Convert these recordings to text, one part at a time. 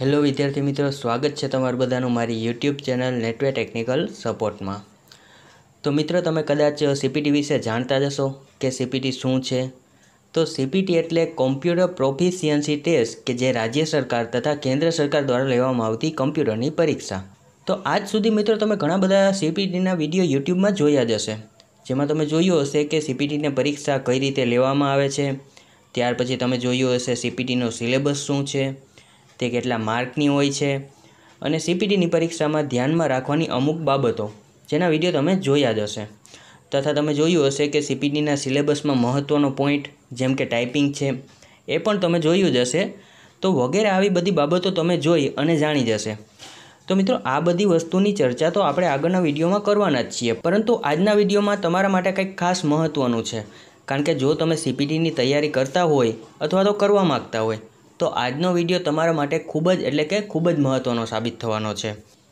hello વિદ્યાર્થી મિત્રો સ્વાગત છે તમારું બધાનું મારી યુટ્યુબ ચેનલ નેટવે ટેકનિકલ સપોર્ટમાં તો મિત્રો તમે કદાચ સીપીટી વિશે જાણતા જશો કે સીપીટી શું છે તો સીપીટી એટલે કોમ્પ્યુટર પ્રોફિશિયન્સી ટેસ્ટ કે જે રાજ્ય સરકાર તથા કેન્દ્ર સરકાર દ્વારા લેવામાં આવતી કોમ્પ્યુટરની પરીક્ષા તો આજ સુધી મિત્રો તમે ઘણા બધા સીપીટીના વિડીયો યુટ્યુબમાં જોયા જ હશે જેમાં તમે જોયું હશે કે સીપીટીની પરીક્ષા કઈ રીતે લેવામાં આવે છે ત્યાર પછી તમે જોયું હશે સીપીટીનો સિલેબસ શું છે તે કેટલા માર્કની હોય છે અને સીપીટીની પરીક્ષામાં ધ્યાનમાં રાખવાની અમુક બાબતો જેના વિડીયો તમે જોયા જ હશે તથા તમે જોયું હશે કે સીપીટીના સિલેબસમાં મહત્ત્વનો પોઈન્ટ જેમ કે ટાઈપિંગ છે એ પણ તમે જોયું જ હશે તો વગેરે આવી બધી બાબતો તમે જોઈ અને જાણી જશે તો મિત્રો આ બધી વસ્તુની ચર્ચા તો આપણે આગળના વિડીયોમાં કરવાના જ છીએ પરંતુ આજના વિડીયોમાં તમારા માટે કંઈક ખાસ મહત્ત્વનું છે કારણ કે જો તમે સીપીટીની તૈયારી કરતા હોય અથવા તો કરવા માગતા હોય તો આજનો વિડીયો તમારા માટે ખૂબ જ એટલે કે ખૂબ જ મહત્ત્વનો સાબિત થવાનો છે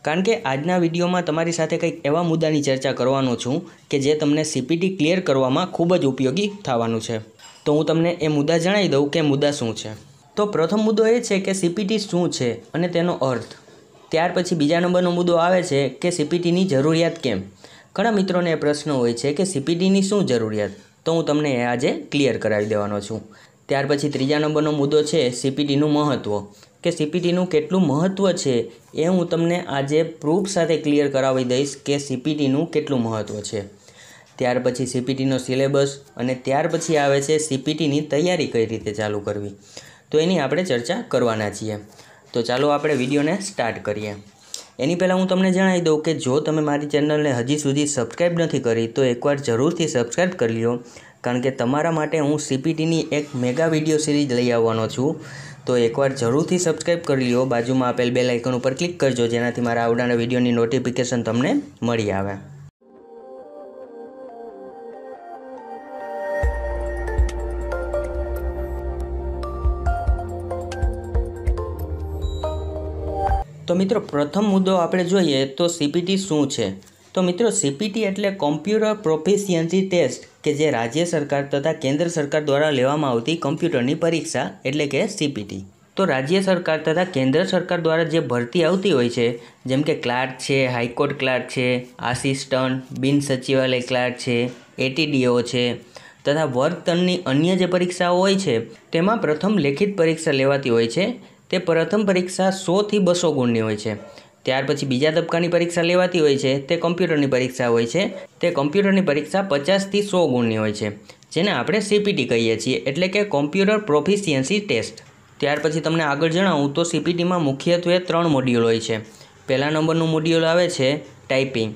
કારણ કે આજના વિડીયોમાં તમારી સાથે કંઈક એવા મુદ્દાની ચર્ચા કરવાનો છું કે જે તમને સીપીટી ક્લિયર કરવામાં ખૂબ જ ઉપયોગી થવાનું છે તો હું તમને એ મુદ્દા જણાવી દઉં કે મુદ્દા શું છે તો પ્રથમ મુદ્દો એ છે કે સીપીટી શું છે અને તેનો અર્થ ત્યાર પછી બીજા નંબરનો મુદ્દો આવે છે કે સીપીટીની જરૂરિયાત કેમ ઘણા મિત્રોને એ પ્રશ્ન હોય છે કે સીપીટીની શું જરૂરિયાત તો હું તમને એ આજે ક્લિયર કરાવી દેવાનો છું ત્યાર પછી ત્રીજા નંબરનો મુદ્દો છે સીપીટીનું મહત્ત્વ કે સીપીટીનું કેટલું મહત્ત્વ છે એ હું તમને આજે પ્રૂફ સાથે ક્લિયર કરાવી દઈશ કે સીપીટીનું કેટલું મહત્ત્વ છે ત્યાર પછી સીપીટીનો સિલેબસ અને ત્યાર પછી આવે છે સીપીટીની તૈયારી કઈ રીતે ચાલુ કરવી તો એની આપણે ચર્ચા કરવાના છીએ તો ચાલો આપણે વિડીયોને સ્ટાર્ટ કરીએ એની પહેલાં હું તમને જણાવી દઉં કે જો તમે મારી ચેનલને હજી સુધી સબસ્ક્રાઈબ નથી કરી તો એકવાર જરૂરથી સબસ્ક્રાઈબ કરી લો કારણ કે તમારા માટે હું સીપીટીની એક મેગા વિડીયો સિરીઝ લઈ આવવાનો છું તો એકવાર જરૂરથી સબસ્ક્રાઇબ કરી લો બાજુમાં આપેલ બે લાઇકન ઉપર ક્લિક કરજો જેનાથી મારા આવડાના વિડીયોની નોટિફિકેશન તમને મળી આવે તો મિત્રો પ્રથમ મુદ્દો આપણે જોઈએ તો સીપીટી શું છે તો મિત્રો સીપીટી એટલે કોમ્પ્યુટર પ્રોફિશિયન્સી ટેસ્ટ કે જે રાજ્ય સરકાર તથા કેન્દ્ર સરકાર દ્વારા લેવામાં આવતી કોમ્પ્યુટરની પરીક્ષા એટલે કે સીપીટી તો રાજ્ય સરકાર તથા કેન્દ્ર સરકાર દ્વારા જે ભરતી આવતી હોય છે જેમ કે ક્લાર્ક છે હાઈકોર્ટ ક્લાર્ક છે આસિસ્ટન્ટ બિન સચિવાલય ક્લાર્ક છે એટીડીઓ છે તથા વર્તનની અન્ય જે પરીક્ષાઓ હોય છે તેમાં પ્રથમ લેખિત પરીક્ષા લેવાતી હોય છે તે પ્રથમ પરીક્ષા સોથી બસો ગુણની હોય છે ત્યાર પછી બીજા તબક્કાની પરીક્ષા લેવાતી હોય છે તે કમ્પ્યુટરની પરીક્ષા હોય છે તે કમ્પ્યુટરની પરીક્ષા પચાસથી સો ગુણની હોય છે જેને આપણે સીપીટી કહીએ છીએ એટલે કે કોમ્પ્યુટર પ્રોફિશિયન્સી ટેસ્ટ ત્યાર પછી તમને આગળ જણાવું તો સીપીટીમાં મુખ્યત્વે ત્રણ મોડ્યુલ હોય છે પહેલા નંબરનું મોડ્યુલ આવે છે ટાઈપિંગ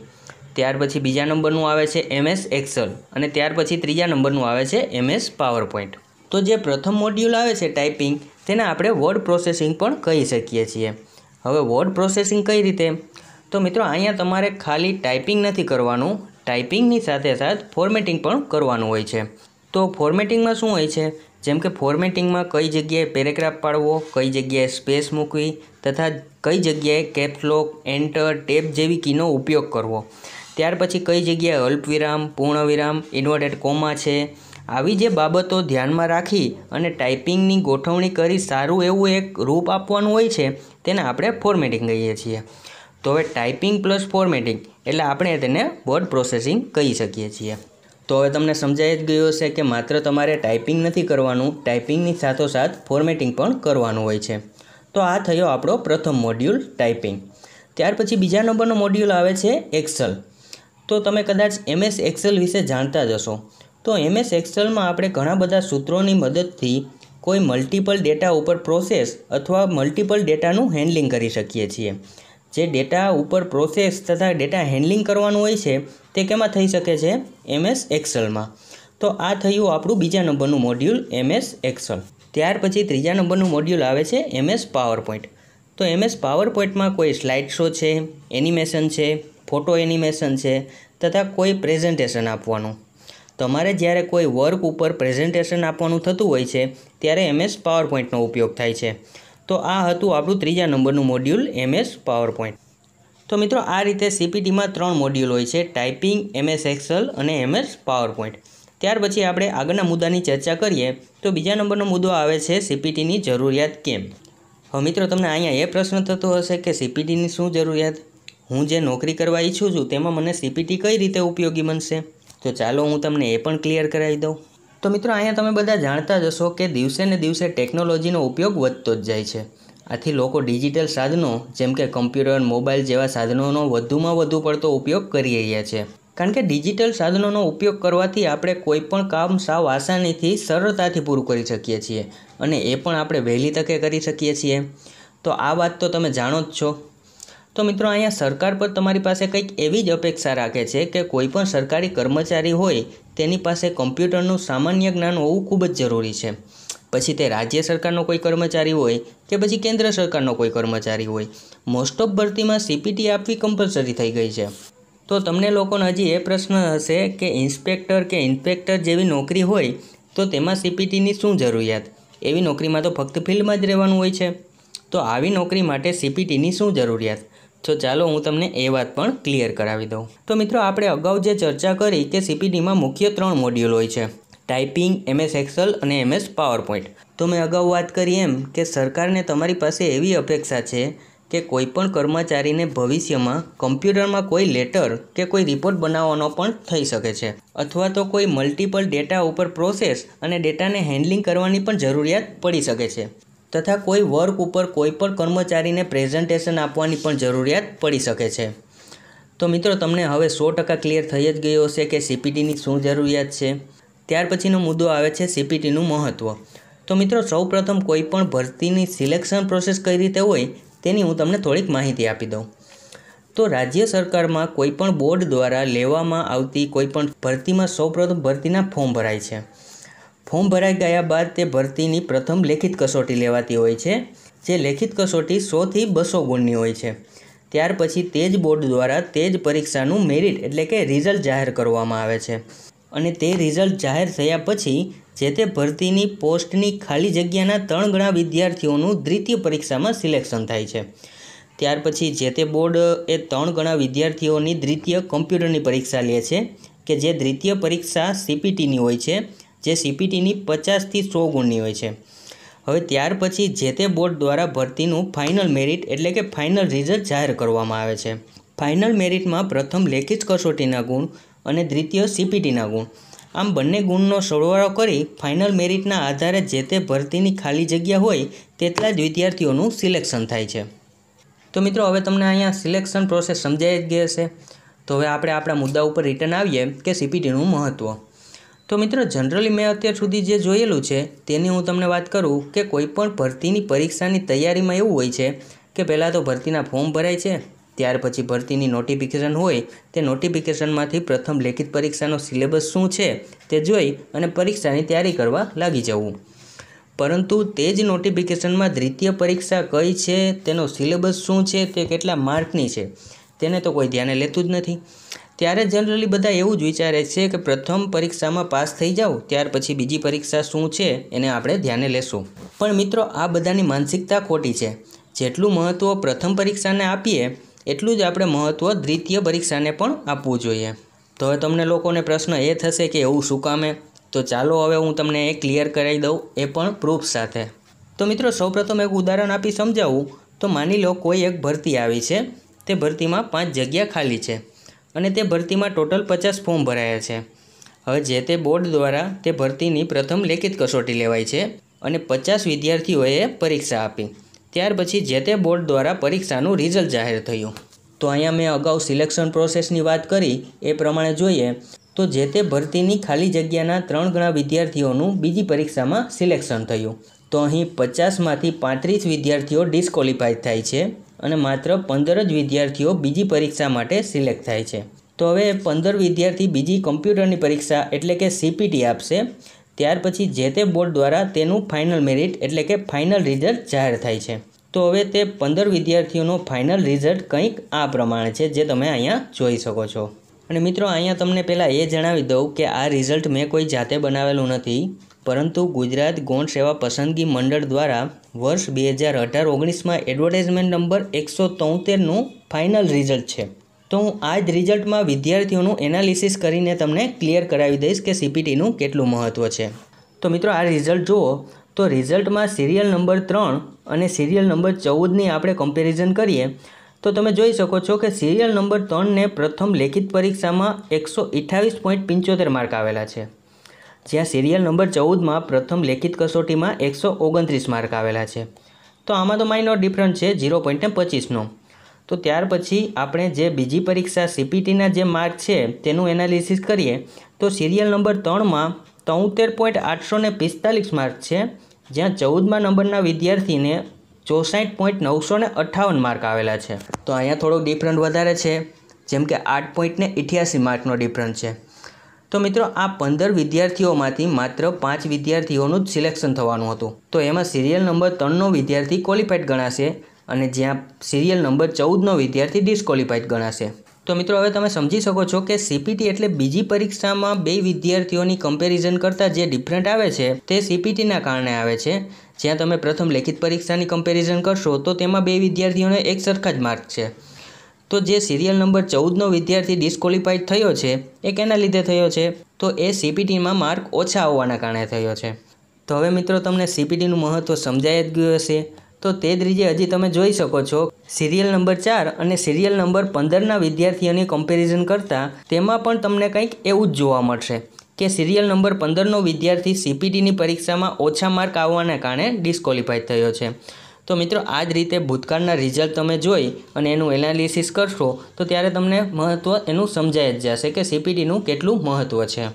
ત્યાર પછી બીજા નંબરનું આવે છે એમએસ એક્સલ અને ત્યાર પછી ત્રીજા નંબરનું આવે છે એમએસ પાવર પોઈન્ટ તો જે પ્રથમ મોડ્યુલ આવે છે ટાઈપિંગ તેને આપણે વર્ડ પ્રોસેસિંગ પણ કહી શકીએ છીએ હવે વર્ડ પ્રોસેસિંગ કઈ રીતે તો મિત્રો અહીંયા તમારે ખાલી ટાઈપિંગ નથી કરવાનું ટાઈપિંગની સાથે સાથે ફોર્મેટિંગ પણ કરવાનું હોય છે તો ફોર્મેટિંગમાં શું હોય છે જેમ કે ફોર્મેટિંગમાં કઈ જગ્યાએ પેરેગ્રાફ પાડવો કઈ જગ્યાએ સ્પેસ મૂકવી તથા કઈ જગ્યાએ કેપ્સલોક એન્ટર ટેપ જેવી કીનો ઉપયોગ કરવો ત્યાર પછી કઈ જગ્યાએ અલ્પવિરામ પૂર્ણવિરામ ઇન્વર્ટેડ કોમા છે આવી જે બાબતો ધ્યાનમાં રાખી અને ટાઈપિંગની ગોઠવણી કરી સારું એવું એક રૂપ આપવાનું હોય છે તેને આપણે ફોર્મેટિંગ કહીએ છીએ તો હવે ટાઈપિંગ પ્લસ ફોર્મેટિંગ એટલે આપણે તેને વર્ડ પ્રોસેસિંગ કહી શકીએ છીએ તો હવે તમને સમજાઈ જ ગયું હશે કે માત્ર તમારે ટાઈપિંગ નથી કરવાનું ટાઈપિંગની સાથોસાથ ફોર્મેટિંગ પણ કરવાનું હોય છે તો આ થયો આપણો પ્રથમ મોડ્યુલ ટાઈપિંગ ત્યાર પછી બીજા નંબરનો મોડ્યુલ આવે છે એક્સલ તો તમે કદાચ એમએસ એક્સેલ વિશે જાણતા જ હશો તો એમએસ એક્સેલમાં આપણે ઘણા બધા સૂત્રોની મદદથી કોઈ મલ્ટિપલ ડેટા ઉપર પ્રોસેસ અથવા મલ્ટિપલ ડેટાનું હેન્ડલિંગ કરી શકીએ છીએ જે ડેટા ઉપર પ્રોસેસ તથા ડેટા હેન્ડલિંગ કરવાનું હોય છે તે કેમાં થઈ શકે છે એમએસ એક્સલમાં તો આ થયું આપણું બીજા નંબરનું મોડ્યુલ એમએસ એક્સલ ત્યાર પછી ત્રીજા નંબરનું મોડ્યુલ આવે છે એમએસ પાવર પોઈન્ટ તો એમએસ પાવર પોઈન્ટમાં કોઈ સ્લાઇડ શો છે એનિમેશન છે ફોટો એનિમેશન છે તથા કોઈ પ્રેઝન્ટેશન આપવાનું તમારે જ્યારે કોઈ વર્ક ઉપર પ્રેઝન્ટેશન આપવાનું થતું હોય છે ત્યારે એમએસ પાવર ઉપયોગ થાય છે તો આ હતું આપણું ત્રીજા નંબરનું મોડ્યુલ એમએસ પાવર તો મિત્રો આ રીતે સીપીટીમાં ત્રણ મોડ્યુલ હોય છે ટાઈપિંગ એમએસ એક્સેલ અને એમએસ પાવર ત્યાર પછી આપણે આગળના મુદ્દાની ચર્ચા કરીએ તો બીજા નંબરનો મુદ્દો આવે છે સીપીટીની જરૂરિયાત કેમ હવે મિત્રો તમને અહીંયા એ પ્રશ્ન થતો હશે કે સીપીટીની શું જરૂરિયાત હું જે નોકરી કરવા ઈચ્છું છું તેમાં મને સીપીટી કઈ રીતે ઉપયોગી બનશે તો ચાલો હું તમને એ પણ ક્લિયર કરાવી દઉં તો મિત્રો અહીંયા તમે બધા જાણતા જ હશો કે દિવસે ને દિવસે ટેકનોલોજીનો ઉપયોગ વધતો જ જાય છે આથી લોકો ડિજિટલ સાધનો જેમ કે કમ્પ્યુટર મોબાઈલ જેવા સાધનોનો વધુમાં વધુ પડતો ઉપયોગ કરી રહ્યા છે કારણ કે ડિજિટલ સાધનોનો ઉપયોગ કરવાથી આપણે કોઈ પણ કામ સાવ આસાનીથી સરળતાથી પૂરું કરી શકીએ છીએ અને એ પણ આપણે વહેલી તકે કરી શકીએ છીએ તો આ વાત તો તમે જાણો જ છો તો મિત્રો અહીંયા સરકાર પર તમારી પાસે કંઈક એવી જ અપેક્ષા રાખે છે કે કોઈપણ સરકારી કર્મચારી હોય તેની પાસે કમ્પ્યુટરનું સામાન્ય જ્ઞાન હોવું ખૂબ જ જરૂરી છે પછી તે રાજ્ય સરકારનો કોઈ કર્મચારી હોય કે પછી કેન્દ્ર સરકારનો કોઈ કર્મચારી હોય મોસ્ટ ઓફ ભરતીમાં સીપીટી આપવી કમ્પલસરી થઈ ગઈ છે તો તમને લોકોને હજી એ પ્રશ્ન હશે કે ઇન્સ્પેક્ટર કે ઇન્સ્પેક્ટર જેવી નોકરી હોય તો તેમાં સીપીટીની શું જરૂરિયાત એવી નોકરીમાં તો ફક્ત ફિલ્ડમાં જ રહેવાનું હોય છે તો આવી નોકરી માટે સીપીટીની શું જરૂરિયાત તો ચાલો હું તમને એ વાત પણ ક્લિયર કરાવી દઉં તો મિત્રો આપણે અગાઉ જે ચર્ચા કરી કે સીપીડીમાં મુખ્ય ત્રણ મોડ્યુલ હોય છે ટાઈપિંગ એમએસ એક્સલ અને એમએસ પાવર તો મેં અગાઉ વાત કરી એમ કે સરકારને તમારી પાસે એવી અપેક્ષા છે કે કોઈપણ કર્મચારીને ભવિષ્યમાં કમ્પ્યુટરમાં કોઈ લેટર કે કોઈ રિપોર્ટ બનાવવાનો પણ થઈ શકે છે અથવા તો કોઈ મલ્ટિપલ ડેટા ઉપર પ્રોસેસ અને ડેટાને હેન્ડલિંગ કરવાની પણ જરૂરિયાત પડી શકે છે તથા કોઈ વર્ક ઉપર કોઈ પણ કર્મચારીને પ્રેઝન્ટેશન આપવાની પણ જરૂરિયાત પડી શકે છે તો મિત્રો તમને હવે સો ટકા ક્લિયર થઈ જ ગયો હશે કે સીપીટીની શું જરૂરિયાત છે ત્યાર પછીનો મુદ્દો આવે છે સીપીટીનું મહત્ત્વ તો મિત્રો સૌપ્રથમ કોઈ પણ ભરતીની સિલેક્શન પ્રોસેસ કઈ રીતે હોય તેની હું તમને થોડીક માહિતી આપી દઉં તો રાજ્ય સરકારમાં કોઈપણ બોર્ડ દ્વારા લેવામાં આવતી કોઈપણ ભરતીમાં સૌપ્રથમ ભરતીના ફોર્મ ભરાય છે ફોર્મ ભરાઈ ગયા બાદ તે ભરતીની પ્રથમ લેખિત કસોટી લેવાતી હોય છે જે લેખિત કસોટી સોથી બસો ગુણની હોય છે ત્યાર પછી તે જ બોર્ડ દ્વારા તે જ પરીક્ષાનું મેરિટ એટલે કે રિઝલ્ટ જાહેર કરવામાં આવે છે અને તે રિઝલ્ટ જાહેર થયા પછી જે તે ભરતીની પોસ્ટની ખાલી જગ્યાના ત્રણ ગણા વિદ્યાર્થીઓનું દ્વિતીય પરીક્ષામાં સિલેક્શન થાય છે ત્યાર પછી જે તે બોર્ડ એ ત્રણ ગણા વિદ્યાર્થીઓની દ્વિતીય કમ્પ્યુટરની પરીક્ષા લે છે કે જે દ્વિતીય પરીક્ષા સીપીટીની હોય છે જે સીપીટીની પચાસથી સો ગુણની હોય છે હવે ત્યાર પછી જે તે બોર્ડ દ્વારા ભરતીનું ફાઇનલ મેરિટ એટલે કે ફાઇનલ રિઝલ્ટ જાહેર કરવામાં આવે છે ફાઇનલ મેરિટમાં પ્રથમ લેખિત કસોટીના ગુણ અને દ્વિતીય સીપીટીના ગુણ આમ બંને ગુણનો સરવાળો કરી ફાઇનલ મેરિટના આધારે જે તે ભરતીની ખાલી જગ્યા હોય તેટલા જ વિદ્યાર્થીઓનું સિલેક્શન થાય છે તો મિત્રો હવે તમને અહીંયા સિલેક્શન પ્રોસેસ સમજાઈ જ ગઈ હશે તો હવે આપણે આપણા મુદ્દા ઉપર રિટર્ન આવીએ કે સીપીટીનું મહત્ત્વ તો મિત્રો જનરલી મેં અત્યાર સુધી જે જોયેલું છે તેની હું તમને વાત કરું કે કોઈપણ ભરતીની પરીક્ષાની તૈયારીમાં એવું હોય છે કે પહેલાં તો ભરતીના ફોર્મ ભરાય છે ત્યાર પછી ભરતીની નોટિફિકેશન હોય તે નોટિફિકેશનમાંથી પ્રથમ લેખિત પરીક્ષાનો સિલેબસ શું છે તે જોઈ અને પરીક્ષાની તૈયારી કરવા લાગી જવું પરંતુ તે જ નોટિફિકેશનમાં દ્વિતીય પરીક્ષા કઈ છે તેનો સિલેબસ શું છે તે કેટલા માર્કની છે તેને તો કોઈ ધ્યાને લેતું જ નથી ત્યારે જનરલી બધા એવું જ વિચારે છે કે પ્રથમ પરીક્ષામાં પાસ થઈ જાઓ ત્યાર પછી બીજી પરીક્ષા શું છે એને આપણે ધ્યાને લેશું પણ મિત્રો આ બધાની માનસિકતા ખોટી છે જેટલું મહત્ત્વ પ્રથમ પરીક્ષાને આપીએ એટલું જ આપણે મહત્ત્વ દ્વિતીય પરીક્ષાને પણ આપવું જોઈએ તો હવે તમને લોકોને પ્રશ્ન એ થશે કે એવું શું કામે તો ચાલો હવે હું તમને એ ક્લિયર કરાવી દઉં એ પણ પ્રૂફ સાથે તો મિત્રો સૌપ્રથમ એક ઉદાહરણ આપી સમજાવું તો માની લો કોઈ એક ભરતી આવી છે તે ભરતીમાં પાંચ જગ્યા ખાલી છે અને તે ભરતીમાં ટોટલ પચાસ ફોર્મ ભરાયા છે હવે જે તે બોર્ડ દ્વારા તે ભરતીની પ્રથમ લેખિત કસોટી લેવાય છે અને પચાસ વિદ્યાર્થીઓએ પરીક્ષા આપી ત્યાર પછી જે તે બોર્ડ દ્વારા પરીક્ષાનું રિઝલ્ટ જાહેર થયું તો અહીંયા મેં અગાઉ સિલેક્શન પ્રોસેસની વાત કરી એ પ્રમાણે જોઈએ તો જે તે ભરતીની ખાલી જગ્યાના ત્રણ ગણા વિદ્યાર્થીઓનું બીજી પરીક્ષામાં સિલેક્શન થયું તો અહીં પચાસમાંથી પાંત્રીસ વિદ્યાર્થીઓ ડિસ્કોલિફાય થાય છે અને માત્ર પંદર જ વિદ્યાર્થીઓ બીજી પરીક્ષા માટે સિલેક્ટ થાય છે તો હવે પંદર વિદ્યાર્થી બીજી કમ્પ્યુટરની પરીક્ષા એટલે કે સીપીટી આપશે ત્યાર પછી જે તે બોર્ડ દ્વારા તેનું ફાઇનલ મેરિટ એટલે કે ફાઇનલ રિઝલ્ટ જાહેર થાય છે તો હવે તે પંદર વિદ્યાર્થીઓનો ફાઇનલ રિઝલ્ટ કંઈક આ પ્રમાણે છે જે તમે અહીંયા જોઈ શકો છો અને મિત્રો અહીંયા તમને પહેલાં એ જણાવી દઉં કે આ રિઝલ્ટ મેં કોઈ જાતે બનાવેલું નથી પરંતુ ગુજરાત ગૌણ સેવા પસંદગી મંડળ દ્વારા વર્ષ બે હજાર અઢાર ઓગણીસમાં એડવર્ટાઇઝમેન્ટ નંબર એકસો તોતેરનું ફાઇનલ રિઝલ્ટ છે તો હું આ જ રિઝલ્ટમાં વિદ્યાર્થીઓનું એનાલિસિસ કરીને તમને ક્લિયર કરાવી દઈશ કે સીપીટીનું કેટલું મહત્ત્વ છે તો મિત્રો આ રિઝલ્ટ જુઓ તો રિઝલ્ટમાં સિરિયલ નંબર ત્રણ અને સિરિયલ નંબર ચૌદની આપણે કમ્પેરિઝન કરીએ તો તમે જોઈ શકો છો કે સિરિયલ નંબર ત્રણને પ્રથમ લેખિત પરીક્ષામાં એકસો પંચોતેર માર્ક આવેલા છે જ્યાં સિરિયલ નંબર ચૌદમાં પ્રથમ લેખિત કસોટીમાં એકસો ઓગણત્રીસ માર્ક આવેલા છે તો આમાં તો માઇનોર ડિફરન્સ છે ઝીરો પોઈન્ટ પચીસનો તો ત્યાર પછી આપણે જે બીજી પરીક્ષા સીપીટીના જે માર્ક છે તેનું એનાલિસિસ કરીએ તો સિરિયલ નંબર ત્રણમાં તોતેર પોઈન્ટ આઠસો ને પિસ્તાલીસ માર્ક છે જ્યાં ચૌદમાં નંબરના વિદ્યાર્થીને ચોસાઠ પોઈન્ટ નવસો ને અઠ્ઠાવન માર્ક આવેલા છે તો અહીંયા થોડોક ડિફરન્ટ વધારે છે જેમ કે આઠ ને ઇઠ્યાસી માર્કનો ડિફરન્સ છે તો મિત્રો આ પંદર વિદ્યાર્થીઓમાંથી માત્ર પાંચ વિદ્યાર્થીઓનું જ સિલેક્શન થવાનું હતું તો એમાં સિરિયલ નંબર ત્રણનો વિદ્યાર્થી ક્વોલિફાઈડ ગણાશે અને જ્યાં સિરિયલ નંબર ચૌદનો વિદ્યાર્થી ડિસ્ક્વોલિફાઈડ ગણાશે તો મિત્રો હવે તમે સમજી શકો છો કે સીપીટી એટલે બીજી પરીક્ષામાં બે વિદ્યાર્થીઓની કમ્પેરિઝન કરતાં જે ડિફરન્ટ આવે છે તે સીપીટીના કારણે આવે છે જ્યાં તમે પ્રથમ લેખિત પરીક્ષાની કમ્પેરિઝન કરશો તો તેમાં બે વિદ્યાર્થીઓને એક સરખા જ માર્ક છે તો જે સિરિયલ નંબર ચૌદનો વિદ્યાર્થી ડિસ્કોલિફાઈડ થયો છે એ કેના લીધે થયો છે તો એ સીપીટીમાં માર્ક ઓછા આવવાના કારણે થયો છે તો હવે મિત્રો તમને સીપીટીનું મહત્ત્વ સમજાઈ જ ગયું હશે તો તે જ રીતે હજી તમે જોઈ શકો છો સિરિયલ નંબર ચાર અને સિરિયલ નંબર પંદરના વિદ્યાર્થીઓની કમ્પેરિઝન કરતાં તેમાં પણ તમને કંઈક એવું જ જોવા મળશે કે સિરિયલ નંબર પંદરનો વિદ્યાર્થી સીપીટીની પરીક્ષામાં ઓછા માર્ક આવવાના કારણે ડિસ્કોલિફાઈડ થયો છે તો મિત્રો આ જ રીતે ભૂતકાળના રિઝલ્ટ તમે જોઈ અને એનું એનાલિસિસ કરશો તો ત્યારે તમને મહત્ત્વ એનું સમજાઈ જ જશે કે સીપીટીનું કેટલું મહત્ત્વ છે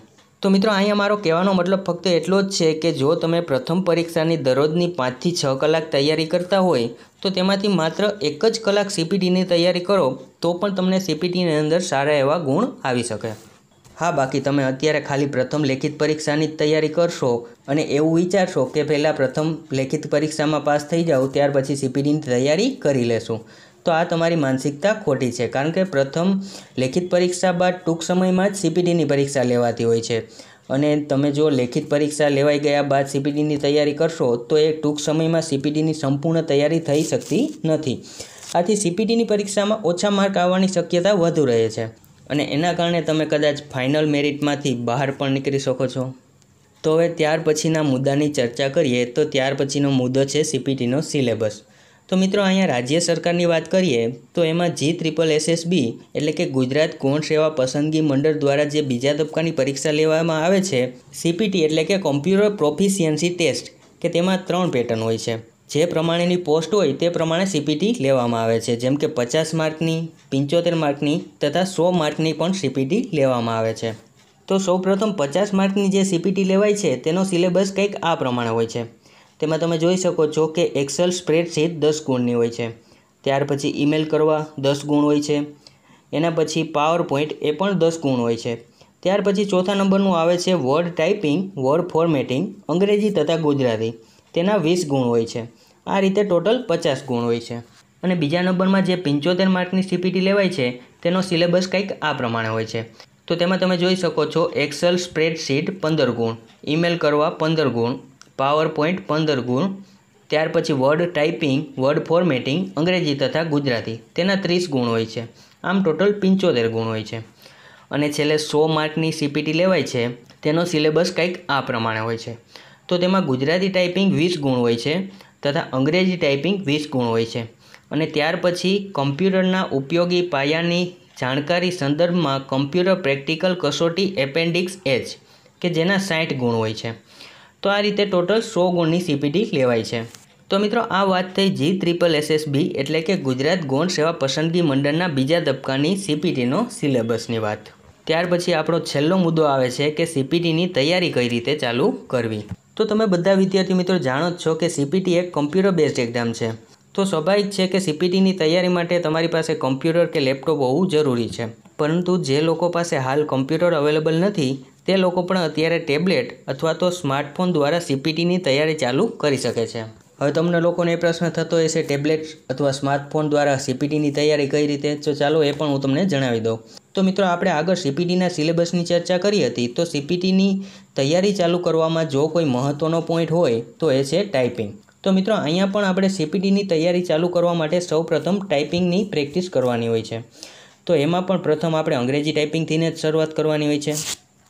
તો મિત્રો અહીંયા મારો કહેવાનો મતલબ ફક્ત એટલો જ છે કે જો તમે પ્રથમ પરીક્ષાની દરરોજની પાંચથી છ કલાક તૈયારી કરતા હોય તો તેમાંથી માત્ર એક જ કલાક સીપીટીની તૈયારી કરો તો પણ તમને સીપીટીની અંદર સારા એવા ગુણ આવી શકે હા બાકી તમે અત્યારે ખાલી પ્રથમ લેખિત પરીક્ષાની તૈયારી કરશો અને એવું વિચારશો કે પહેલાં પ્રથમ લેખિત પરીક્ષામાં પાસ થઈ જાઓ ત્યાર પછી સીપીડીની તૈયારી કરી લેશું તો આ તમારી માનસિકતા ખોટી છે કારણ કે પ્રથમ લેખિત પરીક્ષા બાદ ટૂંક સમયમાં જ સીપીડીની પરીક્ષા લેવાતી હોય છે અને તમે જો લેખિત પરીક્ષા લેવાઈ ગયા બાદ સીપીડીની તૈયારી કરશો તો એ ટૂંક સમયમાં સીપીડીની સંપૂર્ણ તૈયારી થઈ શકતી નથી આથી સીપીડીની પરીક્ષામાં ઓછા માર્ક આવવાની શક્યતા વધુ રહે છે અને એના કારણે તમે કદાચ ફાઇનલ મેરિટમાંથી બહાર પણ નીકળી શકો છો તો હવે ત્યાર પછીના મુદ્દાની ચર્ચા કરીએ તો ત્યાર પછીનો મુદ્દો છે સીપીટીનો સિલેબસ તો મિત્રો અહીંયા રાજ્ય સરકારની વાત કરીએ તો એમાં જી ટ્રિપલ એસએસબી એટલે કે ગુજરાત કોણ સેવા પસંદગી મંડળ દ્વારા જે બીજા તબક્કાની પરીક્ષા લેવામાં આવે છે સીપીટી એટલે કે કોમ્પ્યુટર પ્રોફિશિયન્સી ટેસ્ટ કે તેમાં ત્રણ પેટર્ન હોય છે જે પ્રમાણેની પોસ્ટ હોય તે પ્રમાણે સીપીટી લેવામાં આવે છે જેમ કે પચાસ માર્કની પંચોતેર માર્કની તથા સો માર્કની પણ સીપીટી લેવામાં આવે છે તો સૌપ્રથમ પચાસ માર્કની જે સીપીટી લેવાય છે તેનો સિલેબસ કંઈક આ પ્રમાણે હોય છે તેમાં તમે જોઈ શકો છો કે એક્સેલ સ્પ્રેડશીટ દસ ગુણની હોય છે ત્યાર પછી ઈમેલ કરવા દસ ગુણ હોય છે એના પછી પાવર પોઈન્ટ એ પણ દસ ગુણ હોય છે ત્યાર પછી ચોથા નંબરનું આવે છે વર્ડ ટાઈપિંગ વર્ડ ફોર્મેટિંગ અંગ્રેજી તથા ગુજરાતી તેના વીસ ગુણ હોય છે આ રીતે ટોટલ પચાસ ગુણ હોય છે અને બીજા નંબરમાં જે પંચોતેર માર્કની સીપીટી લેવાય છે તેનો સિલેબસ કંઈક આ પ્રમાણે હોય છે તો તેમાં તમે જોઈ શકો છો એક્સેલ સ્પ્રેડશીટ પંદર ગુણ ઈમેલ કરવા પંદર ગુણ પાવર પોઈન્ટ પંદર ગુણ ત્યાર પછી વર્ડ ટાઈપિંગ વર્ડ ફોર્મેટિંગ અંગ્રેજી તથા ગુજરાતી તેના ત્રીસ ગુણ હોય છે આમ ટોટલ પંચોતેર ગુણ હોય છે અને છેલ્લે સો માર્કની સીપીટી લેવાય છે તેનો સિલેબસ કંઈક આ પ્રમાણે હોય છે તો તેમાં ગુજરાતી ટાઈપિંગ વીસ ગુણ હોય છે તથા અંગ્રેજી ટાઈપિંગ વીસ ગુણ હોય છે અને ત્યાર પછી કમ્પ્યુટરના ઉપયોગી પાયાની જાણકારી સંદર્ભમાં કમ્પ્યુટર પ્રેક્ટિકલ કસોટી એપેન્ડિક્સ એચ કે જેના સાઠ ગુણ હોય છે તો આ રીતે ટોટલ સો ગુણની સીપીટી લેવાય છે તો મિત્રો આ વાત થઈ જી ત્રિપલ એસએસબી એટલે કે ગુજરાત ગૌણ સેવા પસંદગી મંડળના બીજા તબક્કાની સીપીટીનો સિલેબસની વાત ત્યાર પછી આપણો છેલ્લો મુદ્દો આવે છે કે સીપીટીની તૈયારી કઈ રીતે ચાલુ કરવી તો તમે બધા વિદ્યાર્થી મિત્રો જાણો જ છો કે સીપીટી એક કમ્પ્યુટર બેઝડ એક્ઝામ છે તો સ્વાભાવિક છે કે સીપીટીની તૈયારી માટે તમારી પાસે કમ્પ્યુટર કે લેપટોપ હોવું જરૂરી છે પરંતુ જે લોકો પાસે હાલ કમ્પ્યુટર અવેલેબલ નથી તે લોકો પણ અત્યારે ટેબ્લેટ અથવા તો સ્માર્ટફોન દ્વારા સીપીટીની તૈયારી ચાલુ કરી શકે છે હવે તમને લોકોને એ પ્રશ્ન થતો હશે ટેબ્લેટ અથવા સ્માર્ટફોન દ્વારા સીપીટીની તૈયારી કઈ રીતે તો ચાલો એ પણ હું તમને જણાવી દઉં તો મિત્રો આપણે આગળ સીપીટીના સિલેબસની ચર્ચા કરી હતી તો સીપીટીની તૈયારી ચાલુ કરવામાં જો કોઈ મહત્ત્વનો પોઈન્ટ હોય તો એ છે ટાઈપિંગ તો મિત્રો અહીંયા પણ આપણે સીપીટીની તૈયારી ચાલુ કરવા માટે સૌપ્રથમ ટાઈપિંગની પ્રેક્ટિસ કરવાની હોય છે તો એમાં પણ પ્રથમ આપણે અંગ્રેજી ટાઈપિંગથીને જ શરૂઆત કરવાની હોય છે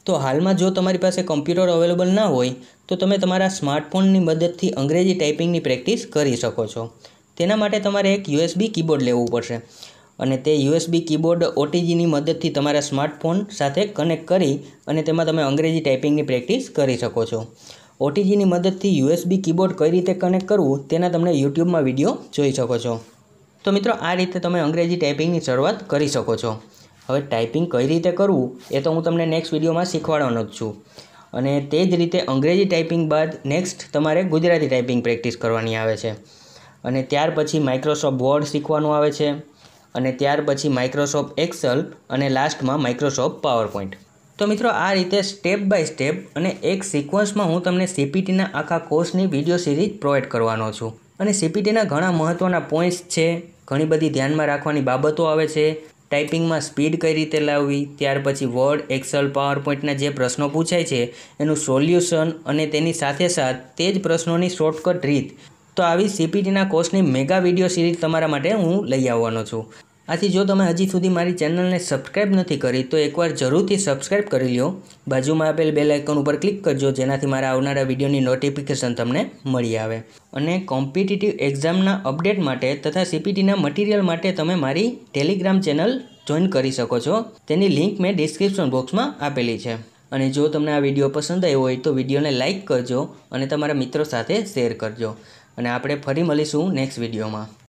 તો હાલમાં જો તમારી પાસે કમ્પ્યુટર અવેલેબલ ના હોય તો તમે તમારા સ્માર્ટફોનની મદદથી અંગ્રેજી ટાઈપિંગની પ્રેક્ટિસ કરી શકો છો તેના માટે તમારે એક યુએસબી કીબોર્ડ લેવું પડશે અને તે યુએસબી કીબોર્ડ ઓટીજીની મદદથી તમારા સ્માર્ટફોન સાથે કનેક્ટ કરી અને તેમાં તમે અંગ્રેજી ટાઈપિંગની પ્રેક્ટિસ કરી શકો છો ઓટીજીની મદદથી યુએસબી કીબોર્ડ કઈ રીતે કનેક્ટ કરવું તેના તમને યુટ્યુબમાં વિડીયો જોઈ શકો છો તો મિત્રો આ રીતે તમે અંગ્રેજી ટાઈપિંગની શરૂઆત કરી શકો છો હવે ટાઈપિંગ કઈ રીતે કરવું એ તો હું તમને નેક્સ્ટ વિડીયોમાં શીખવાડવાનો જ છું અને તે જ રીતે અંગ્રેજી ટાઈપિંગ બાદ નેક્સ્ટ તમારે ગુજરાતી ટાઈપિંગ પ્રેક્ટિસ કરવાની આવે છે અને ત્યાર પછી માઇક્રોસોફ્ટ વર્ડ શીખવાનું આવે છે અને ત્યાર પછી માઇક્રોસોફ્ટ એક્સલ અને લાસ્ટમાં માઇક્રોસોફ્ટ પાવરપોઈન્ટ તો મિત્રો આ રીતે સ્ટેપ બાય સ્ટેપ અને એક સિક્વન્સમાં હું તમને સીપીટીના આખા કોર્સની વિડીયો સિરીઝ પ્રોવાઈડ કરવાનો છું અને સીપીટીના ઘણા મહત્ત્વના પોઈન્ટ્સ છે ઘણી બધી ધ્યાનમાં રાખવાની બાબતો આવે છે ટાઈપિંગમાં સ્પીડ કઈ રીતે લાવવી ત્યાર પછી વર્ડ એક્સલ પાવરપોઈન્ટના જે પ્રશ્નો પૂછાય છે એનું સોલ્યુશન અને તેની સાથે સાથ તે જ પ્રશ્નોની શોર્ટકટ રીત તો આવી સીપીટીના કોર્સની મેગા વિડીયો સિરીઝ તમારા માટે હું લઈ આવવાનો છું આથી જો તમે હજી સુધી મારી ચેનલને સબસ્ક્રાઇબ નથી કરી તો એકવાર જરૂરથી સબસ્ક્રાઇબ કરી લ્યો બાજુમાં આપેલ બે લાઇકન ઉપર ક્લિક કરજો જેનાથી મારા આવનારા વિડીયોની નોટિફિકેશન તમને મળી આવે અને કોમ્પિટિટિવ એક્ઝામના અપડેટ માટે તથા સીપીટીના મટીરિયલ માટે તમે મારી ટેલિગ્રામ ચેનલ જોઈન કરી શકો છો તેની લિંક મેં ડિસ્ક્રિપ્શન બોક્સમાં આપેલી છે અને જો તમને આ વિડીયો પસંદ આવ્યો હોય તો વિડીયોને લાઇક કરજો અને તમારા મિત્રો સાથે શેર કરજો અને આપણે ફરી મળીશું નેક્સ્ટ વિડીયોમાં